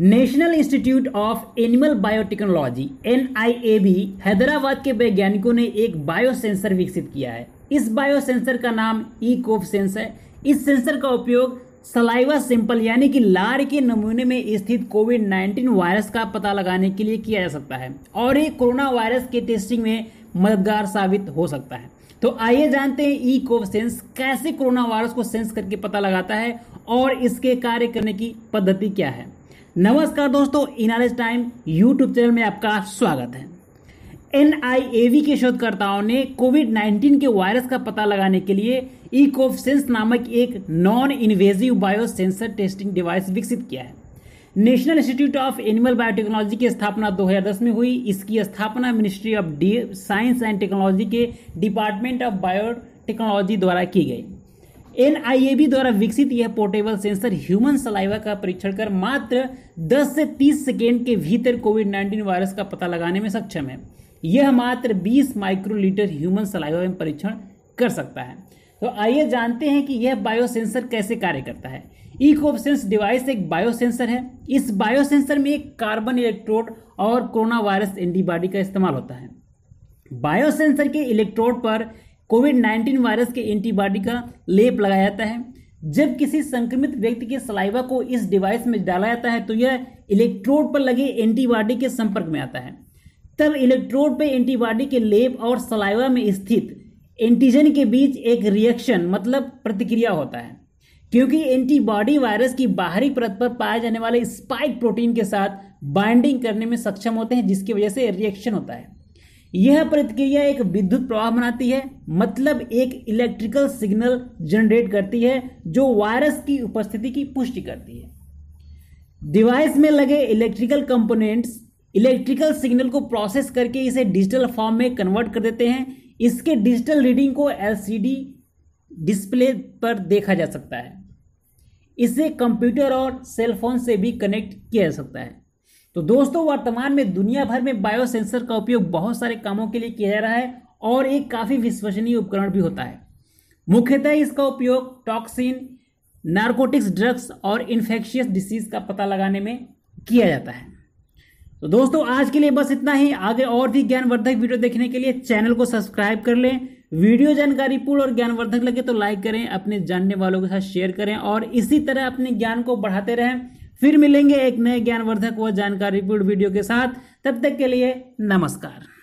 national Institute of Animal Biotechnology N Hyderabad के वैज्ञानिकों ने एक बायो सेंसर विकसित किया है इस बायोसेंसर का नाम ई कोफ सेंस है इस सेंसर का उपयोग सलाइवा सिंपल यानी कि लार के नमूने में स्थित कोविड 19 वायरस का पता लगाने के लिए किया जा सकता है और ये कोरोना वायरस के टेस्टिंग में मददगार साबित हो सकता है तो आइए जानते हैं ई कोव सेंस कैसे कोरोना वायरस को सेंस करके पता लगाता है और इसके कार्य करने की पद्धति क्या है नमस्कार दोस्तों इनारेज टाइम यूट्यूब चैनल में आपका स्वागत है एन के शोधकर्ताओं ने कोविड 19 के वायरस का पता लगाने के लिए इकोफसेंस नामक एक non invasive biosensor testing device विकसित किया है National Institute of Animal Biotechnology की स्थापना 2010 में हुई इसकी स्थापना Ministry of Science and Technology के डिपार्टमेंट ऑफ बायोटेक्नोलॉजी द्वारा की गई एन द्वारा विकसित यह पोर्टेबल सेंसर ह्यूमन सलाइवा का परीक्षण कर मात्र 10 से 30 सेकेंड के भीतर कोविड 19 वायरस का पता लगाने में सक्षम है यह मात्र 20 माइक्रोलीटर ह्यूमन सलाइवा में परीक्षण कर सकता है तो आइए जानते हैं कि यह बायोसेंसर कैसे कार्य करता है इकोपसेंस डिवाइस एक बायोसेंसर है इस बायोसेंसर में एक कार्बन इलेक्ट्रोड और कोरोना वायरस एंटीबॉडी का इस्तेमाल होता है बायोसेंसर के इलेक्ट्रोड पर कोविड 19 वायरस के एंटीबॉडी का लेप लगाया जाता है जब किसी संक्रमित व्यक्ति के सलाइवा को इस डिवाइस में डाला जाता है तो यह इलेक्ट्रोड पर लगे एंटीबॉडी के संपर्क में आता है तब इलेक्ट्रोड पर एंटीबॉडी के लेप और सलाइवा में स्थित एंटीजन के बीच एक रिएक्शन मतलब प्रतिक्रिया होता है क्योंकि एंटीबॉडी वायरस की बाहरी परत पर पाए जाने वाले स्पाइक प्रोटीन के साथ बाइंडिंग करने में सक्षम होते हैं जिसकी वजह से रिएक्शन होता है यह प्रतिक्रिया एक विद्युत प्रवाह बनाती है मतलब एक इलेक्ट्रिकल सिग्नल जनरेट करती है जो वायरस की उपस्थिति की पुष्टि करती है डिवाइस में लगे इलेक्ट्रिकल कंपोनेंट्स इलेक्ट्रिकल सिग्नल को प्रोसेस करके इसे डिजिटल फॉर्म में कन्वर्ट कर देते हैं इसके डिजिटल रीडिंग को एलसीडी डिस्प्ले पर देखा जा सकता है इसे कंप्यूटर और सेलफोन से भी कनेक्ट किया जा सकता है तो दोस्तों वर्तमान में दुनिया भर में बायोसेंसर का उपयोग बहुत सारे कामों के लिए किया जा रहा है और एक काफ़ी विश्वसनीय उपकरण भी होता है मुख्यतः इसका उपयोग टॉक्सिन नार्कोटिक्स ड्रग्स और इन्फेक्शियस डिसीज का पता लगाने में किया जाता है तो दोस्तों आज के लिए बस इतना ही आगे और भी ज्ञानवर्धक वीडियो देखने के लिए चैनल को सब्सक्राइब कर लें वीडियो जानकारीपूर्ण और ज्ञानवर्धक लगे तो लाइक करें अपने जानने वालों के साथ शेयर करें और इसी तरह अपने ज्ञान को बढ़ाते रहें फिर मिलेंगे एक नए ज्ञानवर्धक व जानकारी पूर्ण वीडियो के साथ तब तक के लिए नमस्कार